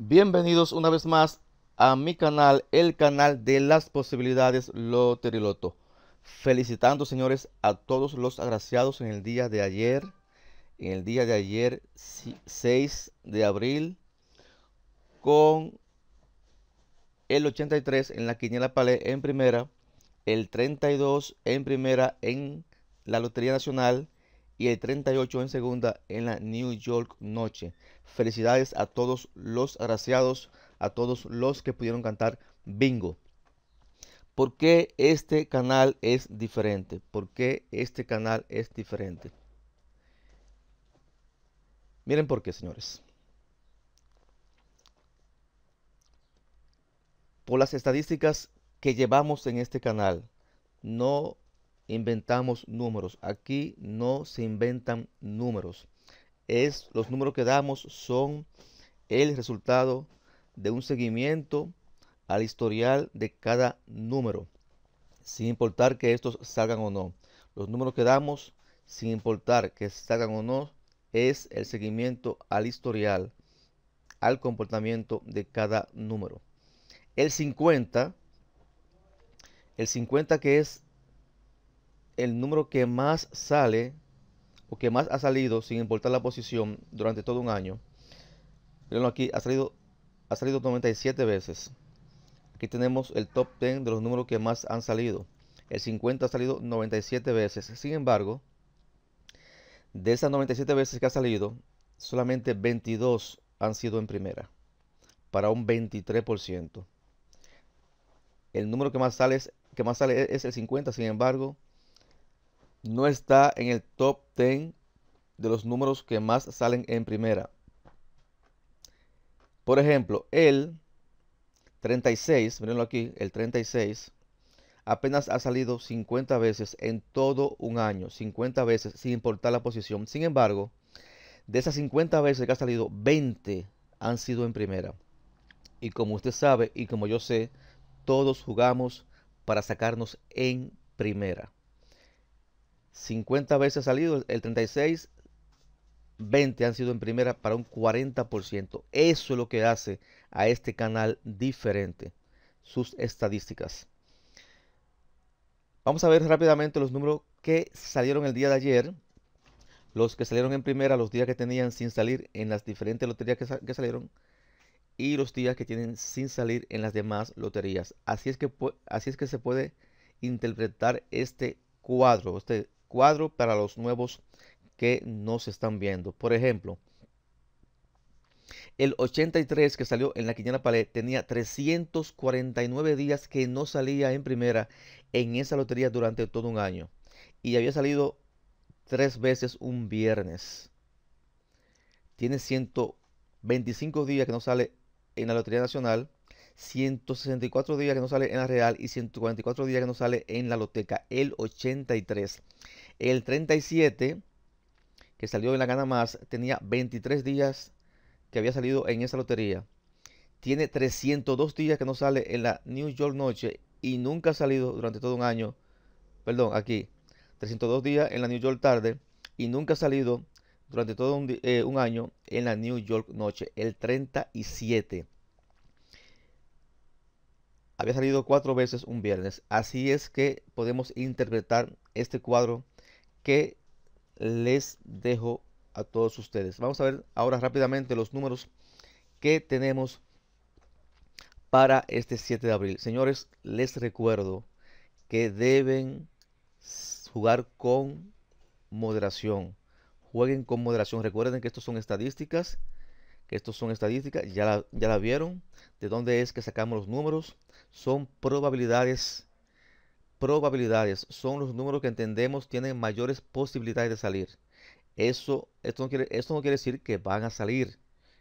Bienvenidos una vez más a mi canal, el canal de las posibilidades Loteriloto. Felicitando señores a todos los agraciados en el día de ayer, en el día de ayer 6 de abril, con el 83 en la Quiniela Palé en primera, el 32 en primera en la Lotería Nacional, y el 38 en segunda en la New York Noche. Felicidades a todos los agraciados, a todos los que pudieron cantar bingo. ¿Por qué este canal es diferente? ¿Por qué este canal es diferente? Miren por qué, señores. Por las estadísticas que llevamos en este canal, no inventamos números. Aquí no se inventan números. Es, los números que damos son el resultado de un seguimiento al historial de cada número, sin importar que estos salgan o no. Los números que damos, sin importar que salgan o no, es el seguimiento al historial, al comportamiento de cada número. El 50, el 50 que es el número que más sale o que más ha salido, sin importar la posición, durante todo un año. Mirenlo aquí, ha salido, ha salido 97 veces. Aquí tenemos el top 10 de los números que más han salido. El 50 ha salido 97 veces. Sin embargo, de esas 97 veces que ha salido, solamente 22 han sido en primera, para un 23%. El número que más que más sale es el 50, sin embargo, no está en el top 10 de los números que más salen en primera. Por ejemplo, el 36, mirenlo aquí, el 36 apenas ha salido 50 veces en todo un año, 50 veces sin importar la posición. Sin embargo, de esas 50 veces que ha salido, 20 han sido en primera. Y como usted sabe y como yo sé, todos jugamos para sacarnos en primera. 50 veces salido, el 36, 20 han sido en primera para un 40%. Eso es lo que hace a este canal diferente, sus estadísticas. Vamos a ver rápidamente los números que salieron el día de ayer, los que salieron en primera, los días que tenían sin salir en las diferentes loterías que, salieron y los días que tienen sin salir en las demás loterías. Así es que, así es que se puede interpretar este cuadro, este cuadro para los nuevos que nos están viendo. Por ejemplo, el 83 que salió en la Quiniana palet tenía 349 días que no salía en primera en esa lotería durante todo un año. Y había salido tres veces un viernes. Tiene 125 días que no sale en la Lotería Nacional 164 días que no sale en la Real y 144 días que no sale en la Loteca, el 83. El 37, que salió en la gana más, tenía 23 días que había salido en esa lotería. Tiene 302 días que no sale en la New York Noche y nunca ha salido durante todo un año. Perdón, aquí. 302 días en la New York Tarde y nunca ha salido durante todo un, eh, un año en la New York Noche, el 37 había salido cuatro veces un viernes. Así es que podemos interpretar este cuadro que les dejo a todos ustedes. Vamos a ver ahora rápidamente los números que tenemos para este 7 de abril. Señores, les recuerdo que deben jugar con moderación. Jueguen con moderación. Recuerden que estos son estadísticas que estos son estadísticas, ya la, ya la vieron, de dónde es que sacamos los números, son probabilidades, probabilidades, son los números que entendemos tienen mayores posibilidades de salir. Eso, esto no quiere, esto no quiere decir que van a salir,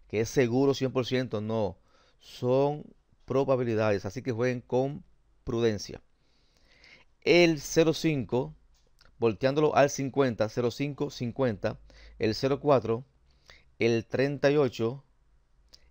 que es seguro 100%, no, son probabilidades, así que jueguen con prudencia. El 05, volteándolo al 50, 05, 50, el 04, el 38,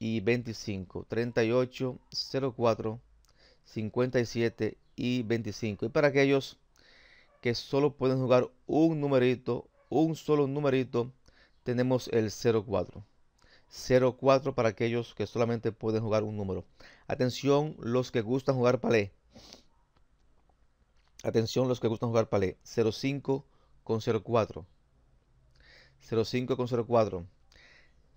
y 25, 38, 04, 57 y 25. Y para aquellos que solo pueden jugar un numerito, un solo numerito, tenemos el 04. 04 para aquellos que solamente pueden jugar un número. Atención los que gustan jugar palé. Atención los que gustan jugar palé. 05 con 04. 05 con 04.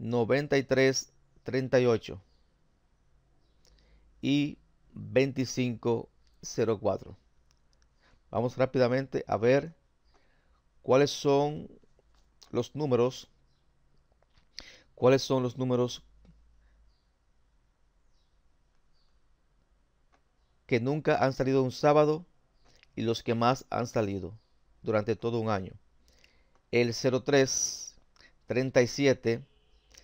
93, 38 y 2504. Vamos rápidamente a ver cuáles son los números. ¿Cuáles son los números que nunca han salido un sábado y los que más han salido durante todo un año? El 03, 37,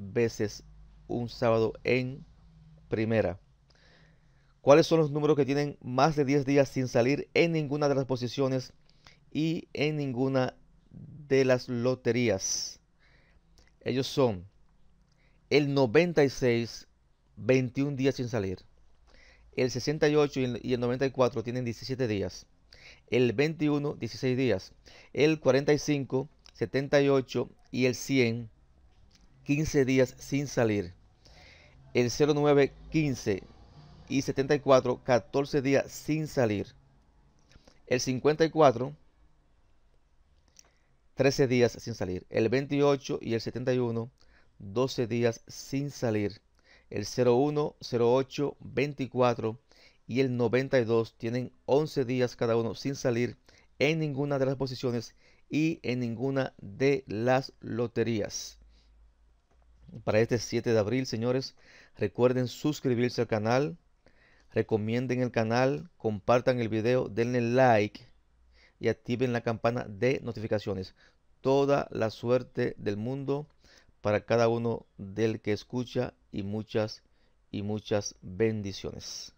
veces un sábado en primera. ¿Cuáles son los números que tienen más de 10 días sin salir en ninguna de las posiciones y en ninguna de las loterías? Ellos son el 96, 21 días sin salir. El 68 y el 94 tienen 17 días. El 21, 16 días. El 45, 78 y el 100 15 días sin salir. El 09, 15 y 74, 14 días sin salir. El 54, 13 días sin salir. El 28 y el 71, 12 días sin salir. El 01, 08, 24 y el 92 tienen 11 días cada uno sin salir en ninguna de las posiciones y en ninguna de las loterías para este 7 de abril, señores. Recuerden suscribirse al canal, recomienden el canal, compartan el video, denle like y activen la campana de notificaciones. Toda la suerte del mundo para cada uno del que escucha y muchas y muchas bendiciones.